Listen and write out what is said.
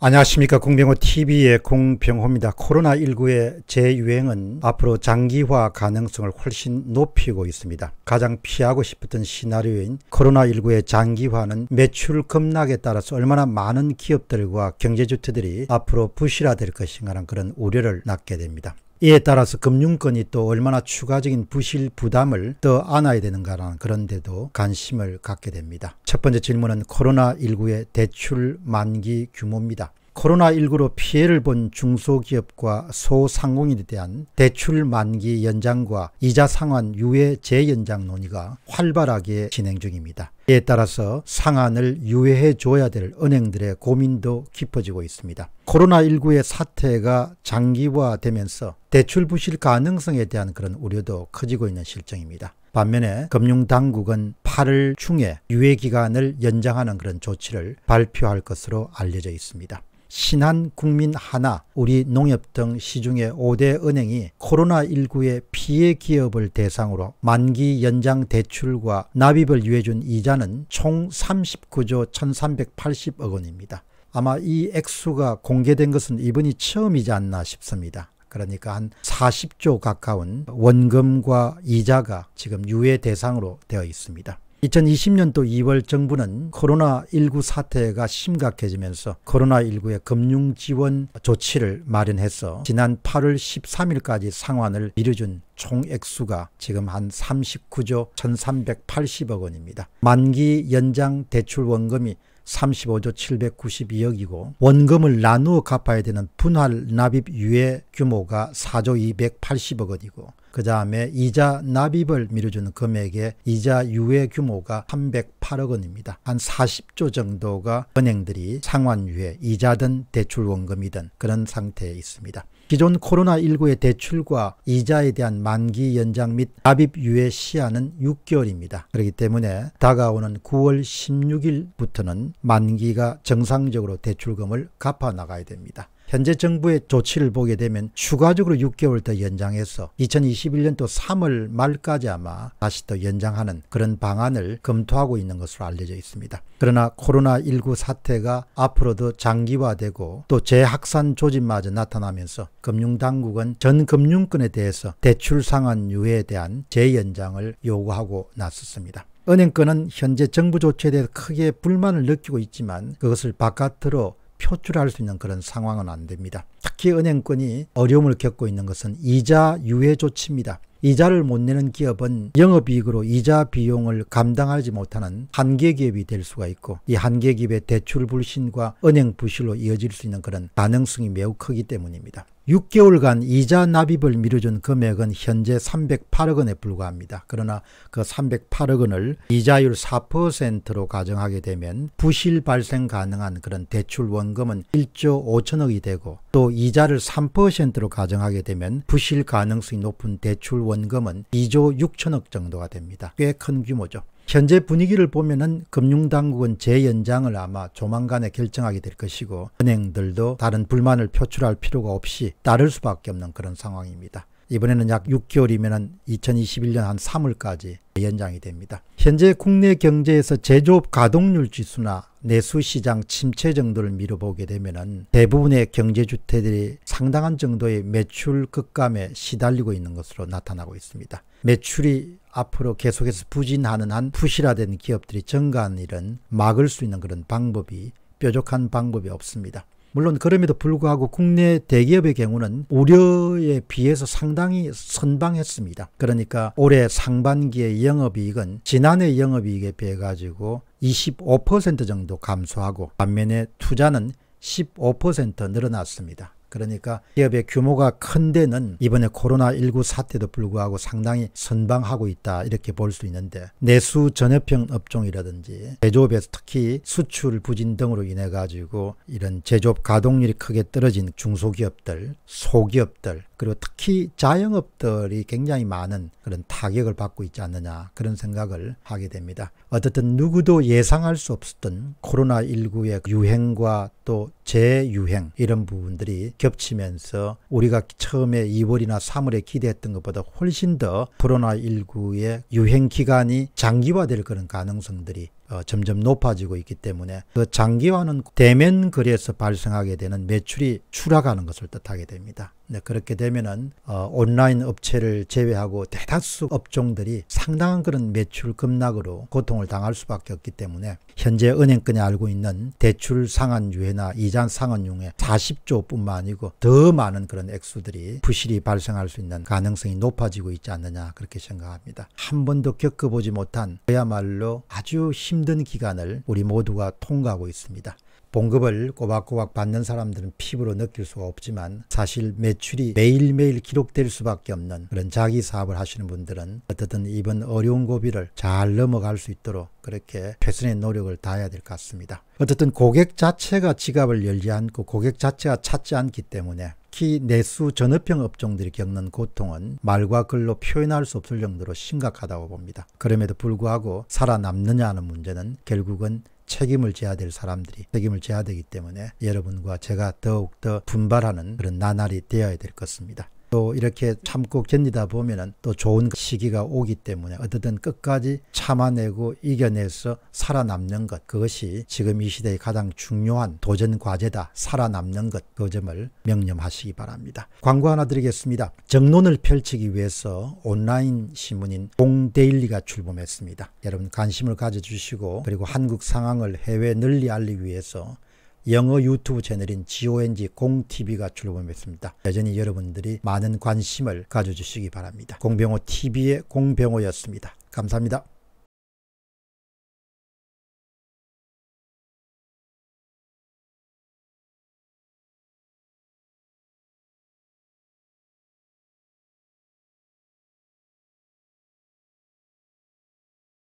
안녕하십니까 공병호TV의 공병호입니다. 코로나19의 재유행은 앞으로 장기화 가능성을 훨씬 높이고 있습니다. 가장 피하고 싶었던 시나리오인 코로나19의 장기화는 매출 급락에 따라서 얼마나 많은 기업들과 경제주체들이 앞으로 부실화될 것인가라는 그런 우려를 낳게 됩니다. 이에 따라서 금융권이 또 얼마나 추가적인 부실 부담을 더 안아야 되는가라는 그런 데도 관심을 갖게 됩니다. 첫 번째 질문은 코로나19의 대출 만기 규모입니다. 코로나19로 피해를 본 중소기업과 소상공인에 대한 대출 만기 연장과 이자 상환 유예 재연장 논의가 활발하게 진행 중입니다. 이에 따라서 상환을 유예해 줘야 될 은행들의 고민도 깊어지고 있습니다. 코로나19의 사태가 장기화되면서 대출 부실 가능성에 대한 그런 우려도 커지고 있는 실정입니다. 반면에 금융당국은 8월 중에 유예기간을 연장하는 그런 조치를 발표할 것으로 알려져 있습니다. 신한 국민 하나, 우리 농협 등 시중의 5대 은행이 코로나19의 피해 기업을 대상으로 만기 연장 대출과 납입을 유해준 이자는 총 39조 1380억 원입니다. 아마 이 액수가 공개된 것은 이번이 처음이지 않나 싶습니다. 그러니까 한 40조 가까운 원금과 이자가 지금 유예 대상으로 되어 있습니다. 2020년도 2월 정부는 코로나19 사태가 심각해지면서 코로나19의 금융 지원 조치를 마련해서 지난 8월 13일까지 상환을 미뤄준 총액수가 지금 한 39조 1380억 원입니다. 만기 연장 대출 원금이 35조 792억이고 원금을 나누어 갚아야 되는 분할 납입 유예 규모가 4조 280억 원이고 그 다음에 이자 납입을 미루주는 금액의 이자 유예 규모가 308억 원입니다. 한 40조 정도가 은행들이 상환유예, 이자든 대출원금이든 그런 상태에 있습니다. 기존 코로나19의 대출과 이자에 대한 만기 연장 및 납입 유예 시한은 6개월입니다. 그렇기 때문에 다가오는 9월 16일부터는 만기가 정상적으로 대출금을 갚아 나가야 됩니다. 현재 정부의 조치를 보게 되면 추가적으로 6개월 더 연장해서 2021년도 3월 말까지 아마 다시 또 연장하는 그런 방안을 검토하고 있는 것으로 알려져 있습니다. 그러나 코로나19 사태가 앞으로도 장기화되고 또 재확산 조짐마저 나타나면서 금융당국은 전 금융권에 대해서 대출 상환 유예에 대한 재연장을 요구하고 나섰습니다. 은행권은 현재 정부 조치에 대해 크게 불만을 느끼고 있지만 그것을 바깥으로 표출할 수 있는 그런 상황은 안 됩니다. 특히 은행권이 어려움을 겪고 있는 것은 이자 유예 조치입니다. 이자를 못 내는 기업은 영업이익으로 이자 비용을 감당하지 못하는 한계 기업이 될 수가 있고 이 한계 기업의 대출 불신과 은행 부실로 이어질 수 있는 그런 가능성이 매우 크기 때문입니다. 6개월간 이자 납입을 미뤄준 금액은 현재 308억 원에 불과합니다. 그러나 그 308억 원을 이자율 4%로 가정하게 되면 부실 발생 가능한 그런 대출 원금은 1조 5천억이 되고 또 이자를 3%로 가정하게 되면 부실 가능성이 높은 대출 원금은 2조 6천억 정도가 됩니다. 꽤 큰 규모죠. 현재 분위기를 보면은 금융당국은 재연장을 아마 조만간에 결정하게 될 것이고 은행들도 다른 불만을 표출할 필요가 없이 따를 수밖에 없는 그런 상황입니다. 이번에는 약 6개월이면 2021년 한 3월까지 연장이 됩니다. 현재 국내 경제에서 제조업 가동률 지수나 내수시장 침체 정도를 미뤄보게 되면 대부분의 경제주택들이 상당한 정도의 매출 급감에 시달리고 있는 것으로 나타나고 있습니다. 매출이 앞으로 계속해서 부진하는 한 부실화된 기업들이 증가한 일은 막을 수 있는 그런 방법이 뾰족한 방법이 없습니다. 물론 그럼에도 불구하고 국내 대기업의 경우는 우려에 비해서 상당히 선방했습니다. 그러니까 올해 상반기의 영업이익은 지난해 영업이익에 비해 가지고 25% 정도 감소하고 반면에 투자는 15% 늘어났습니다. 그러니까 기업의 규모가 큰 데는 이번에 코로나19 사태도 불구하고 상당히 선방하고 있다 이렇게 볼 수 있는데 내수 전협형 업종이라든지 제조업에서 특히 수출 부진 등으로 인해 가지고 이런 제조업 가동률이 크게 떨어진 중소기업들 소기업들 그리고 특히 자영업들이 굉장히 많은 그런 타격을 받고 있지 않느냐 그런 생각을 하게 됩니다. 어쨌든 누구도 예상할 수 없었던 코로나19의 유행과 또 재유행 이런 부분들이 겹치면서 우리가 처음에 2월이나 3월에 기대했던 것보다 훨씬 더 코로나19의 유행 기간이 장기화될 그런 가능성들이 어, 점점 높아지고 있기 때문에 그 장기화는 대면 거래에서 발생하게 되는 매출이 추락하는 것을 뜻하게 됩니다. 네, 그렇게 되면은 어, 온라인 업체를 제외하고 대다수 업종들이 상당한 그런 매출 급락으로 고통을 당할 수밖에 없기 때문에 현재 은행권에 알고 있는 대출 상한유예나 이자 상한융의 40조뿐만 아니고 더 많은 그런 액수들이 부실이 발생할 수 있는 가능성이 높아지고 있지 않느냐 그렇게 생각합니다. 한 번도 겪어보지 못한 그야말로 아주 힘든 기간을 우리 모두가 통과하고 있습니다. 봉급을 꼬박꼬박 받는 사람들은 피부로 느낄 수가 없지만 사실 매출이 매일매일 기록될 수밖에 없는 그런 자기 사업을 하시는 분들은 어쨌든 이번 어려운 고비를 잘 넘어갈 수 있도록 그렇게 최선의 노력을 다해야 될 것 같습니다. 어쨌든 고객 자체가 지갑을 열지 않고 고객 자체가 찾지 않기 때문에 특히 내수 전업형 업종들이 겪는 고통은 말과 글로 표현할 수 없을 정도로 심각하다고 봅니다. 그럼에도 불구하고 살아남느냐 하는 문제는 결국은 책임을 져야 될 사람들이 책임을 져야 되기 때문에 여러분과 제가 더욱더 분발하는 그런 나날이 되어야 될 것입니다. 또 이렇게 참고 견디다 보면은 또 좋은 시기가 오기 때문에 어쨌든 끝까지 참아내고 이겨내서 살아남는 것 그것이 지금 이 시대의 가장 중요한 도전 과제다 살아남는 것 그 점을 명념하시기 바랍니다. 광고 하나 드리겠습니다. 정론을 펼치기 위해서 온라인 신문인 공데일리가 출범했습니다. 여러분 관심을 가져주시고 그리고 한국 상황을 해외 널리 알리기 위해서 영어 유튜브 채널인 GONG 공TV가 출범했습니다. 여전히 여러분들이 많은 관심을 가져주시기 바랍니다. 공병호 TV의 공병호였습니다. 감사합니다.